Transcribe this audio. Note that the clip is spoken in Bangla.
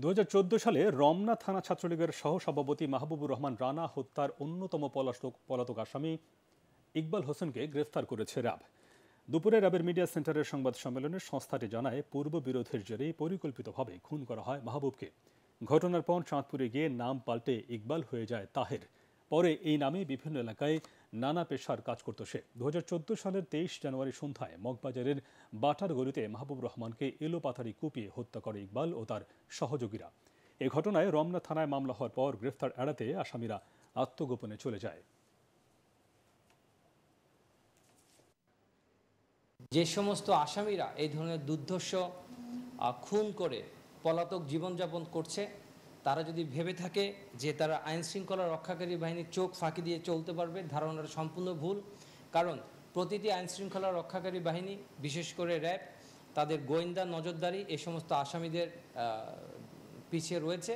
দু সালে রমনা থানা ছাত্রলীগের সহসভাপতি মাহবুবুর রহমান রানা হত্যার অন্যতম পলাতক পলাতক আসামি ইকবাল হোসেনকে গ্রেফতার করেছে র্যাব দুপুরে র্যাবের মিডিয়া সেন্টারের সংবাদ সম্মেলনে সংস্থাটি জানায় পূর্ব বিরোধের জেরে পরিকল্পিতভাবে খুন করা হয় মাহবুবকে ঘটনার পর চাঁদপুরে গিয়ে নাম পাল্টে ইকবাল হয়ে যায় তাহের পরে এই নামে বিভিন্ন এলাকায় নানা পেশার কাজ করত সে দু সালের তেইশ জানুয়ারি সন্ধ্যায় মগবাজারের বাটার গলিতে মাহবুব রহমানকে এলোপাথারি কুপিয়ে হত্যা করে ইকবাল ও তার সহযোগীরা এ ঘটনায় রমনা থানায় মামলা হওয়ার পর গ্রেফতার এড়াতে আসামিরা আত্মগোপনে চলে যায় যে সমস্ত আসামিরা এই ধরনের দুর্ধর্ষ খুন করে পলাতক জীবনযাপন করছে তারা যদি ভেবে থাকে যে তারা আইন শৃঙ্খলা রক্ষাকারী বাহিনীর চোখ ফাঁকি দিয়ে চলতে পারবে ধারণাটা সম্পূর্ণ ভুল কারণ প্রতিটি আইন শৃঙ্খলা রক্ষাকারী বাহিনী বিশেষ করে র্যাব তাদের গোয়েন্দা নজরদারি এ সমস্ত আসামিদের পিছিয়ে রয়েছে